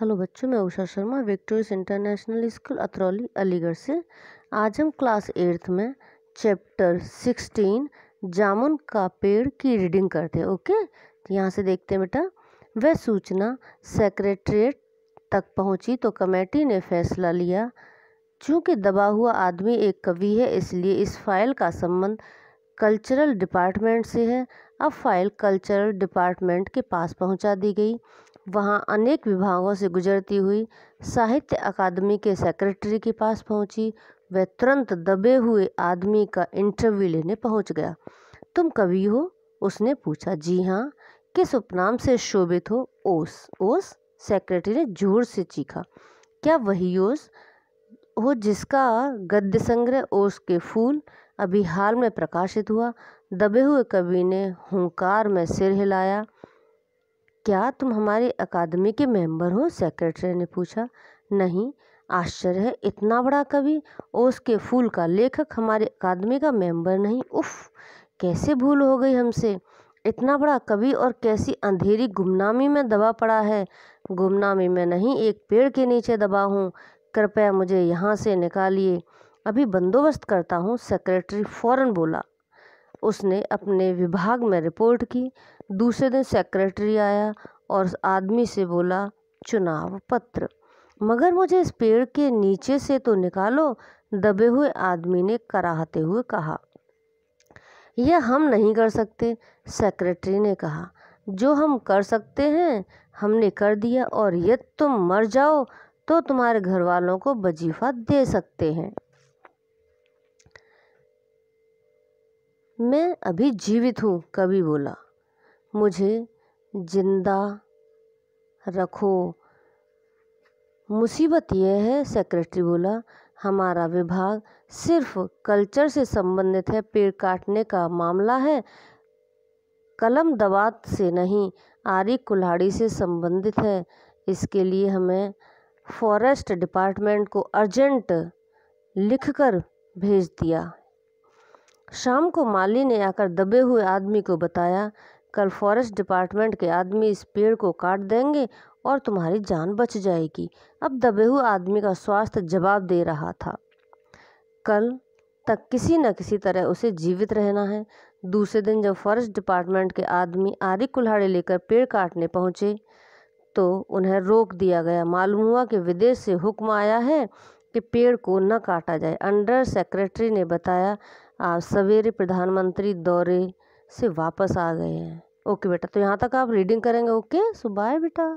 hello बच्चों मैं Usha Sharma victorious international school Atrauli Aligarh से आज हम क्लास एट्थ में चैप्टर सिक्सटीन जामुन का पेड़ की रीडिंग करते हैं ओके तो यहाँ से देखते हैं बेटा वह सूचना सेक्रेटरीट तक पहुँची तो कमेटी ने फैसला लिया चूँकि दबा हुआ आदमी एक कवि है इसलिए इस फाइल का संबंध कल्चरल डिपार्टमेंट से है अब फाइल कल्चरल डिपार्टमेंट के पास पहुंचा दी गई वहाँ अनेक विभागों से गुजरती हुई साहित्य अकादमी के सेक्रेटरी के पास पहुंची वह तुरंत दबे हुए आदमी का इंटरव्यू लेने पहुंच गया तुम कवि हो उसने पूछा जी हाँ किस उपनाम से शोभित हो ओस ओस सेक्रेटरी ने जोर से चीखा क्या वही ओस हो जिसका गद्य संग्रह ओस के फूल अभी हाल में प्रकाशित हुआ दबे हुए कवि ने हुंकार में सिर हिलाया क्या तुम हमारी अकादमी के मेंबर हो सेक्रेटरी ने पूछा नहीं आश्चर्य है इतना बड़ा कवि और उसके फूल का लेखक हमारी अकादमी का मेंबर नहीं उफ कैसे भूल हो गई हमसे इतना बड़ा कवि और कैसी अंधेरी गुमनामी में दबा पड़ा है गुमनामी में नहीं एक पेड़ के नीचे दबा हूँ कृपया मुझे यहाँ से निकालिए अभी बंदोबस्त करता हूँ सेक्रेटरी फ़ौरन बोला उसने अपने विभाग में रिपोर्ट की दूसरे दिन सेक्रेटरी आया और आदमी से बोला चुनाव पत्र मगर मुझे इस पेड़ के नीचे से तो निकालो दबे हुए आदमी ने कराहते हुए कहा यह हम नहीं कर सकते सेक्रेटरी ने कहा जो हम कर सकते हैं हमने कर दिया और यदि तुम मर जाओ तो तुम्हारे घर वालों को वजीफा दे सकते हैं मैं अभी जीवित हूँ कवि बोला मुझे ज़िंदा रखो मुसीबत यह है सेक्रेटरी बोला हमारा विभाग सिर्फ कल्चर से संबंधित है पेड़ काटने का मामला है कलम दवात से नहीं आरी कुल्हाड़ी से संबंधित है इसके लिए हमें फॉरेस्ट डिपार्टमेंट को अर्जेंट लिखकर भेज दिया शाम को माली ने आकर दबे हुए आदमी को बताया कल फॉरेस्ट डिपार्टमेंट के आदमी इस पेड़ को काट देंगे और तुम्हारी जान बच जाएगी अब दबे हुए आदमी का स्वास्थ्य जवाब दे रहा था कल तक किसी न किसी तरह उसे जीवित रहना है दूसरे दिन जब फॉरेस्ट डिपार्टमेंट के आदमी आरी कुल्हाड़े लेकर पेड़ काटने पहुँचे तो उन्हें रोक दिया गया मालूम हुआ कि विदेश से हुक्म आया है कि पेड़ को न काटा जाए अंडर सेक्रेटरी ने बताया आज सवेरे प्रधानमंत्री दौरे से वापस आ गए हैं ओके बेटा तो यहाँ तक आप रीडिंग करेंगे ओके सो बाय बेटा